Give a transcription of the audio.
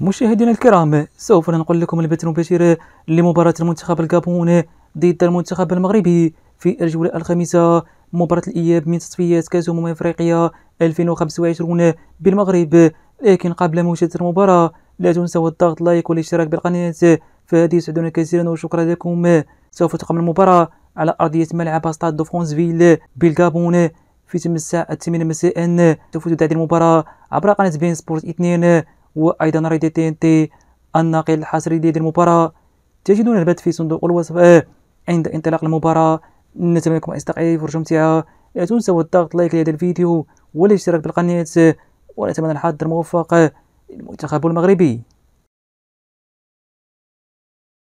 مشاهدينا الكرام سوف ننقل لكم البث المباشر لمباراة المنتخب الكابون ضد المنتخب المغربي في الجولة الخامسة مباراة الإياب من تصفيات كأس أمم أفريقيا 2025 بالمغرب لكن قبل مشاهدة المباراة لا تنسوا الضغط لايك والاشتراك بالقناة فهذه يسعدنا كثيرا وشكرا لكم سوف تقام المباراة على أرضية ملعب ستاد دو فرانسفيل بالكابون في تم الساعة 8 مساء سوف هذه المباراة عبر قناة بين سبورت 2 وايضا ريدي تي ان تي الناقل الحصري ديال المباراه تجدون البث في صندوق الوصف آه، عند انطلاق المباراه نتمنى لكم اصدقائي فرجه ممتعه لا تنسوا الضغط لايك لهذا الفيديو والاشتراك بالقناه ونتمنى الحظ الموفق للمنتخب المغربي